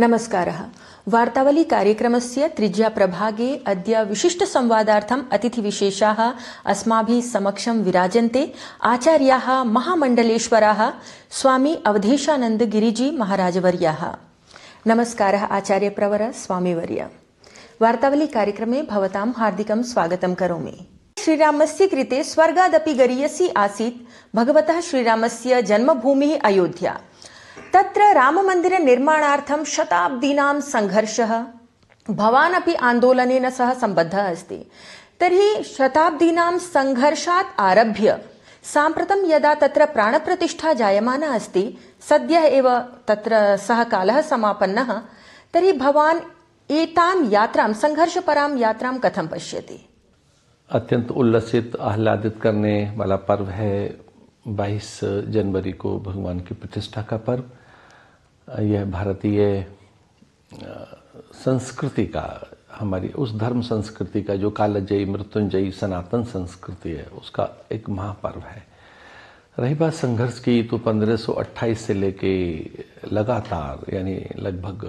नमस्कार नमस्कारः वार्तावलीकार्यक्रमस्य त्रिज्याप्रभागे अद्य विशिष्टसंवादार्थम् अतिथिविशेषाः अस्माभिः समक्षं विराजन्ते आचार्याः महामंडलेश्वरा स्वामी अवधेशानन्दगिरिजी महाराजवर्याः नमस्कारः आचार्यप्रवर स्वामिवर्य वार्तावलीकार्यक्रमे भवतां हार्दिकं स्वागत कौमी श्रीराम से स्वर्गादी गरीयसी भगवत श्रीराम से जन्मभूमि अयोध्या तत्र राममन्दिरनिर्माणार्थं शताब्दीनां सङ्घर्षः भवान् अपि आन्दोलनेन सह सम्बद्धः अस्ति तर्हि शताब्दीनां सङ्घर्षात् आरभ्य साम्प्रतं यदा तत्र प्राणप्रतिष्ठा जायमाना अस्ति सद्यः एव तत्र सः कालः समापन्नः तर्हि भवान् एतां यात्रां संघर्षपरां यात्रां कथं पश्यति अत्यंत उल्लसित आह्लादित करने वाला पर्व है 22 जनवरी को भगवान की प्रतिष्ठा का पर्व यह भारतीय संस्कृति का हमारी उस धर्म संस्कृति का जो कालजयी मृत्युंजयी सनातन संस्कृति है उसका एक महापर्व है रही बात संघर्ष की तो 1528 से लेके लगातार यानी लगभग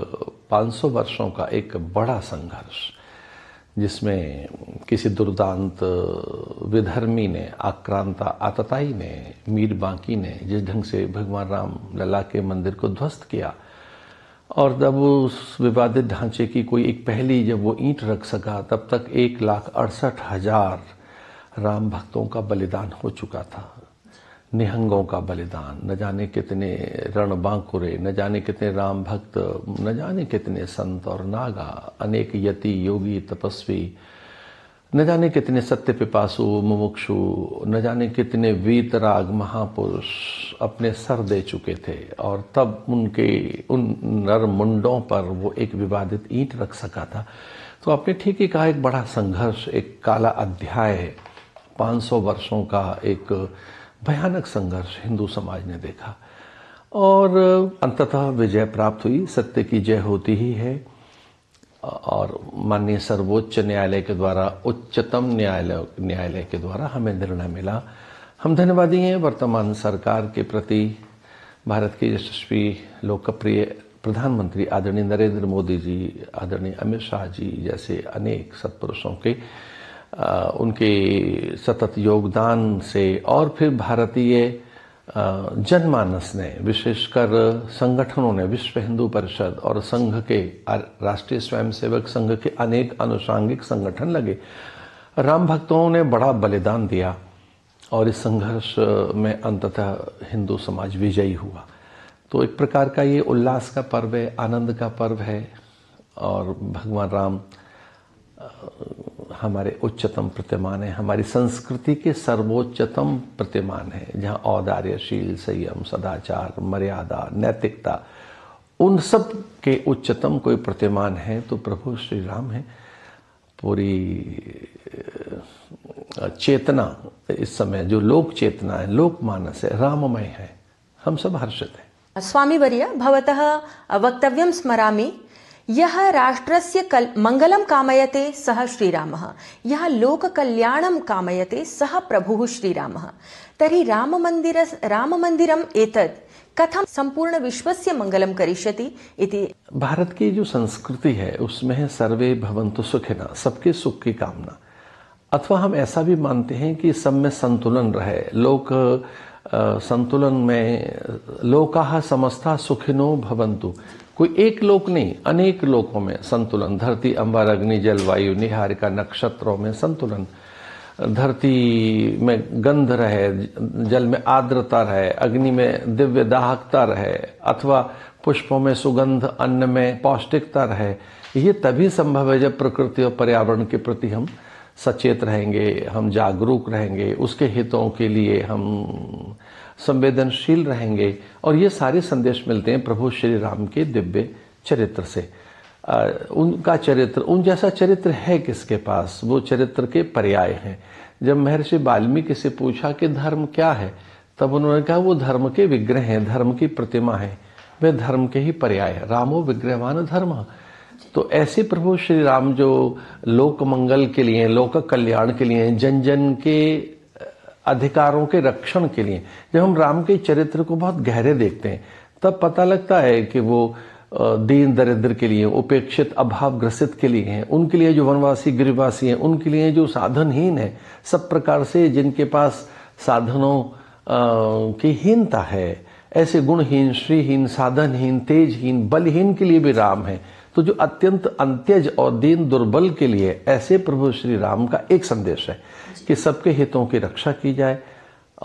500 वर्षों का एक बड़ा संघर्ष जिसमें किसी दुर्दांत विधर्मी ने आक्रांता आतताई ने मीर बांकी ने जिस ढंग से भगवान राम लला के मंदिर को ध्वस्त किया और जब उस विवादित ढांचे की कोई एक पहली जब वो ईंट रख सका तब तक एक लाख अड़सठ हजार राम भक्तों का बलिदान हो चुका था निहंगों का बलिदान न जाने कितने रणबांकुरे न जाने कितने राम भक्त न जाने कितने संत और नागा अनेक यति योगी तपस्वी न जाने कितने सत्य पिपासु मुमुक्षु न जाने कितने वीतराग महापुरुष अपने सर दे चुके थे और तब उनके उन नर मुंडों पर वो एक विवादित ईंट रख सका था तो आपने ठीक ही कहा एक बड़ा संघर्ष एक काला अध्याय 500 वर्षों का एक भयानक संघर्ष हिंदू समाज ने देखा और अंततः विजय प्राप्त हुई सत्य की जय होती ही है और माननीय सर्वोच्च न्यायालय के द्वारा उच्चतम न्यायालय न्यायालय के द्वारा हमें निर्णय मिला हम धन्यवादी हैं वर्तमान सरकार के प्रति भारत के यशस्वी लोकप्रिय प्रधानमंत्री आदरणीय नरेंद्र मोदी जी आदरणीय अमित शाह जी जैसे अनेक सत्पुरुषों के उनके सतत योगदान से और फिर भारतीय जनमानस ने विशेषकर संगठनों ने विश्व हिंदू परिषद और संघ के राष्ट्रीय स्वयंसेवक संघ के अनेक अनुषांगिक संगठन लगे राम भक्तों ने बड़ा बलिदान दिया और इस संघर्ष में अंततः हिंदू समाज विजयी हुआ तो एक प्रकार का ये उल्लास का पर्व है आनंद का पर्व है और भगवान राम हमारे उच्चतम प्रतिमान है हमारी संस्कृति के सर्वोच्चतम प्रतिमान है जहाँ औदार्यशील संयम सदाचार मर्यादा नैतिकता उन सब के उच्चतम कोई प्रतिमान है तो प्रभु श्री राम है पूरी चेतना इस समय जो लोक चेतना है लोक मानस है राममय है हम सब हर्षित हैं स्वामी वरिया भवतः वक्तव्यम स्मरामी यः राष्ट्रस्य कल् मङ्गलं कामयते सः श्रीरामः यः लोककल्याणं कामयते सः प्रभुः श्रीरामः तर्हि राममन्दिर राममन्दिरम् एतत् कथं संपूर्ण विश्व से मंगलम करिष्यति इति भारत की जो संस्कृति है उसमें सर्वे भवंतु सुखिना सबके सुख की कामना अथवा हम ऐसा भी मानते हैं कि सब में संतुलन रहे लोक संतुलन में लोका समस्ता सुखिनो भवंतु कोई एक लोक नहीं अनेक लोकों में संतुलन धरती अंबर अग्नि जलवायु निहारिका नक्षत्रों में संतुलन धरती में गंध रहे जल में आर्द्रता रहे अग्नि में दिव्य दाहकता रहे अथवा पुष्पों में सुगंध अन्न में पौष्टिकता रहे ये तभी संभव है जब प्रकृति और पर्यावरण के प्रति हम सचेत रहेंगे हम जागरूक रहेंगे उसके हितों के लिए हम संवेदनशील रहेंगे और ये सारे संदेश मिलते हैं प्रभु श्री राम के दिव्य चरित्र से आ, उनका चरित्र उन जैसा चरित्र है किसके पास वो चरित्र के पर्याय हैं जब महर्षि वाल्मीकि से पूछा कि धर्म क्या है तब उन्होंने कहा वो धर्म के विग्रह हैं धर्म की प्रतिमा है वे धर्म के ही पर्याय है रामो विग्रहवान धर्म तो ऐसे प्रभु श्री राम जो लोक मंगल के लिए लोक कल्याण के लिए जन जन के अधिकारों के रक्षण के लिए जब हम राम के चरित्र को बहुत गहरे देखते हैं तब पता लगता है कि वो दीन दरिद्र के लिए उपेक्षित अभाव ग्रसित के लिए हैं उनके लिए जो वनवासी गिरिवासी हैं उनके लिए जो साधनहीन है सब प्रकार से जिनके पास साधनों की हीनता है ऐसे गुणहीन श्रीहीन साधनहीन तेजहीन बलहीन के लिए भी राम है तो जो अत्यंत अंत्यज और दीन दुर्बल के लिए ऐसे प्रभु श्री राम का एक संदेश है कि सबके हितों की रक्षा की जाए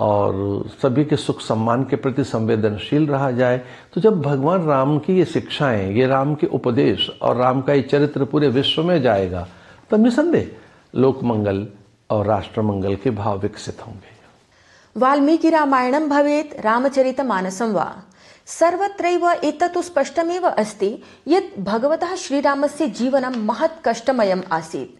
और सभी के सुख सम्मान के प्रति संवेदनशील रहा जाए तो जब भगवान राम की ये शिक्षाएं ये राम के उपदेश और राम का ये चरित्र पूरे विश्व में जाएगा तब निसंदेह लोक मंगल और राष्ट्र मंगल के भाव विकसित होंगे वाल्मीकि रामायणम भवेत रामचरित मानसम वा सर्वत्रैव एतत् स्पष्टमेव अस्ति यत् भगवतः श्रीरामस्य जीवनं महत् कष्टमयम् आसीत्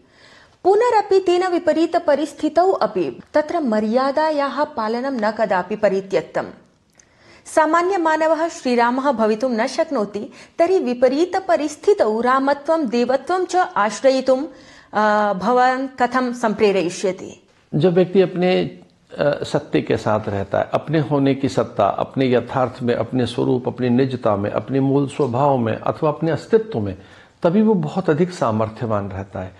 पुनरपि तेन विपरीतपरिस्थितौ अपि तत्र मर्यादायाः पालनं न कदापि परित्यक्तम् सामान्यमानवः श्रीरामः भवितुं न शक्नोति तर्हि विपरीतपरिस्थितौ रामत्वं देवत्वं च आश्रयितुं भवान् कथं सम्प्रेरयिष्यति जो व्यक्ति अपने सत्य के साथ रहता है अपने होने की सत्ता अपने यथार्थ में अपने स्वरूप अपनी निजता में अपने मूल स्वभाव में अथवा अपने अस्तित्व में तभी वो बहुत अधिक सामर्थ्यवान रहता है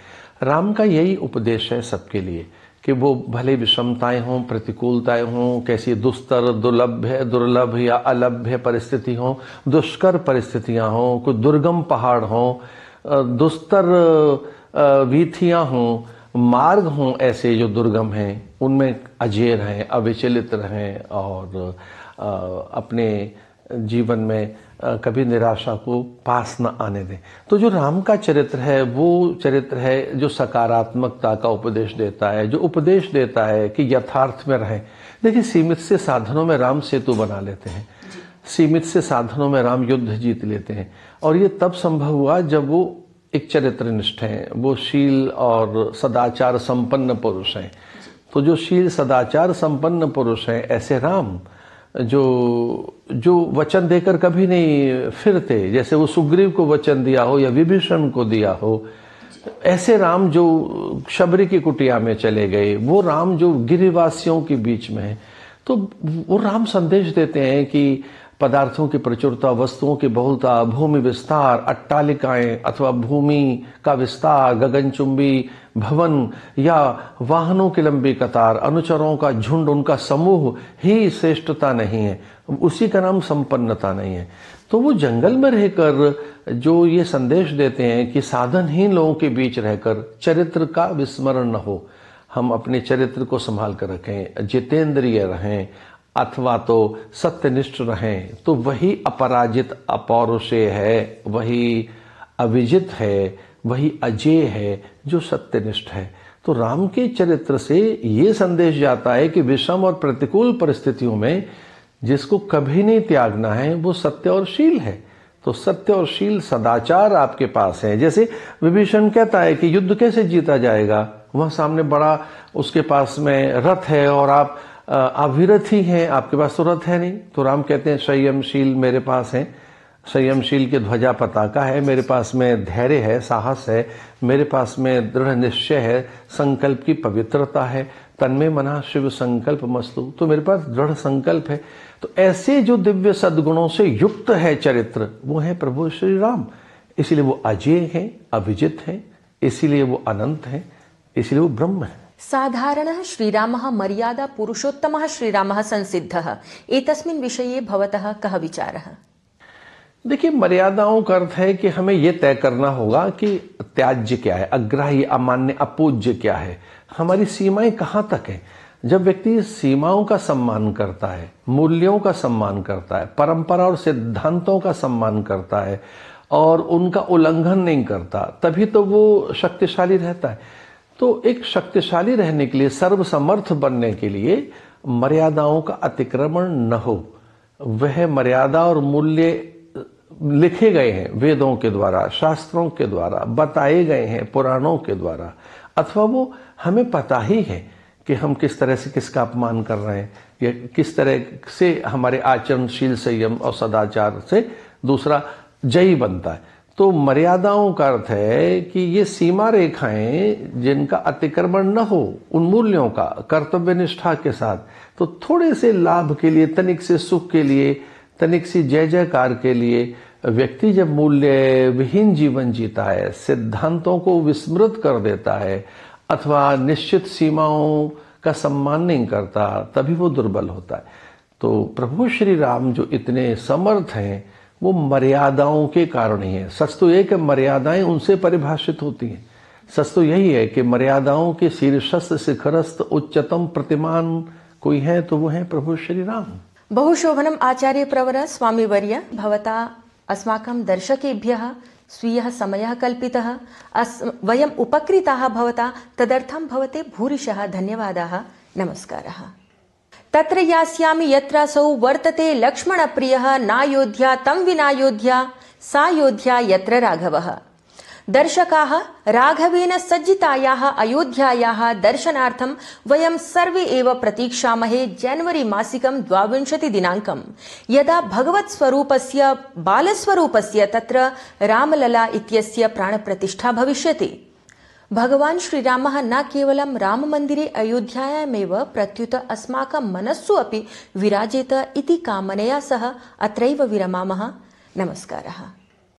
राम का यही उपदेश है सबके लिए कि वो भले विषमताएं हों प्रतिकूलताएं हों कैसी दुस्तर दुर्लभ्य दुर्लभ या अलभ्य परिस्थिति हों दुष्कर परिस्थितियां हों कोई दुर्गम पहाड़ हों दुस्तर वीथियां हों मार्ग हों ऐसे जो दुर्गम हैं उनमें अजेर हैं अविचलित रहें और अपने जीवन में कभी निराशा को पास न आने दें तो जो राम का चरित्र है वो चरित्र है जो सकारात्मकता का उपदेश देता है जो उपदेश देता है कि यथार्थ में रहें देखिए सीमित से साधनों में राम सेतु बना लेते हैं सीमित से साधनों में राम युद्ध जीत लेते हैं और ये तब संभव हुआ जब वो एक निष्ठ हैं वो शील और सदाचार संपन्न पुरुष हैं तो जो शील सदाचार संपन्न पुरुष हैं ऐसे राम जो जो वचन देकर कभी नहीं फिरते जैसे वो सुग्रीव को वचन दिया हो या विभीषण को दिया हो ऐसे राम जो शबरी की कुटिया में चले गए वो राम जो गिरिवासियों के बीच में है तो वो राम संदेश देते हैं कि पदार्थों की प्रचुरता वस्तुओं की बहुलता भूमि विस्तार अट्टालिकाएं अथवा भूमि का विस्तार गगनचुंबी भवन या वाहनों की लंबी कतार अनुचरों का झुंड उनका समूह ही श्रेष्ठता नहीं है उसी का नाम संपन्नता नहीं है तो वो जंगल में रहकर जो ये संदेश देते हैं कि साधनहीन लोगों के बीच रहकर चरित्र का विस्मरण न हो हम अपने चरित्र को संभाल कर रखें जितेंद्रिय रहें अथवा तो सत्यनिष्ठ रहें तो वही अपराजित अपौरुषे है वही अविजित है वही अजय है जो सत्यनिष्ठ है तो राम के चरित्र से ये संदेश जाता है कि विषम और प्रतिकूल परिस्थितियों में जिसको कभी नहीं त्यागना है वो सत्य और शील है तो सत्य और शील सदाचार आपके पास है जैसे विभीषण कहता है कि युद्ध कैसे जीता जाएगा वह सामने बड़ा उसके पास में रथ है और आप अविरत ही हैं आपके पास तुरंत है नहीं तो राम कहते हैं संयमशील मेरे पास हैं संयमशील के ध्वजा पताका है मेरे पास में धैर्य है साहस है मेरे पास में दृढ़ निश्चय है संकल्प की पवित्रता है तन्मय मना शिव संकल्प मस्तु तो मेरे पास दृढ़ संकल्प है तो ऐसे जो दिव्य सद्गुणों से युक्त है चरित्र वो है प्रभु श्री राम इसीलिए वो अजय हैं अभिजित हैं इसीलिए वो अनंत हैं इसलिए वो ब्रह्म है साधारण श्रीराम मर्यादा पुरुषोत्तम श्रीराम संसिद्ध एतस्मिन् विषये भवतः कः विचारः देखिए मर्यादाओं का अर्थ है कि हमें यह तय करना होगा कि त्याज्य क्या है अग्राह्य अमान्य अपूज्य क्या है हमारी सीमाएं कहाँ तक है जब व्यक्ति सीमाओं का सम्मान करता है मूल्यों का सम्मान करता है परंपरा और सिद्धांतों का सम्मान करता है और उनका उल्लंघन नहीं करता तभी तो वो शक्तिशाली रहता है तो एक शक्तिशाली रहने के लिए सर्वसमर्थ बनने के लिए मर्यादाओं का अतिक्रमण न हो वह मर्यादा और मूल्य लिखे गए हैं वेदों के द्वारा शास्त्रों के द्वारा बताए गए हैं पुराणों के द्वारा अथवा वो हमें पता ही है कि हम किस तरह से किसका अपमान कर रहे हैं या किस तरह से हमारे आचरणशील संयम और सदाचार से दूसरा जयी बनता है तो मर्यादाओं का अर्थ है कि ये सीमा रेखाएं जिनका अतिक्रमण न हो उन मूल्यों का कर्तव्य निष्ठा के साथ तो थोड़े से लाभ के लिए तनिक से सुख के लिए तनिक सी जय जयकार के लिए व्यक्ति जब मूल्य विहीन जीवन जीता है सिद्धांतों को विस्मृत कर देता है अथवा निश्चित सीमाओं का सम्मान नहीं करता तभी वो दुर्बल होता है तो प्रभु श्री राम जो इतने समर्थ हैं वो मर्यादाओं के कारण ही है सच तो ये कि मर्यादाएं उनसे परिभाषित होती हैं सच तो यही है कि मर्यादाओं के शीर्षस्थ शिखरस्थ उच्चतम प्रतिमान कोई है तो वो है प्रभु श्री राम बहुशोभनम आचार्य प्रवर स्वामी वर्य भवता अस्माक दर्शकेभ्यः स्वीय समय कल्पितः वयम उपकृता भवता तदर्थम भवते भूरिशः धन्यवाद नमस्कार तत्र यास्यामि यत्रासौ वर्तते लक्ष्मणप्रियः नायोध्या तं विना योध्या सा योध्या यत्र राघवः दर्शकाः राघवेन सज्जितायाः अयोध्यायाः दर्शनार्थं वयं सर्वे एव प्रतीक्षामहे जनवरी मासिकं द्वाविंशतिदिनाङ्कं यदा भगवत्स्वरूपस्य बालस्वरूपस्य तत्र रामलला इत्यस्य प्राणप्रतिष्ठा भविष्यति भगवान् श्रीरामः न केवलं राममन्दिरे अयोध्यायामेव प्रत्युत अस्माक मनस्सु अपि विराजेत इति कामनया सह अत्रैव विरमामः नमस्कारः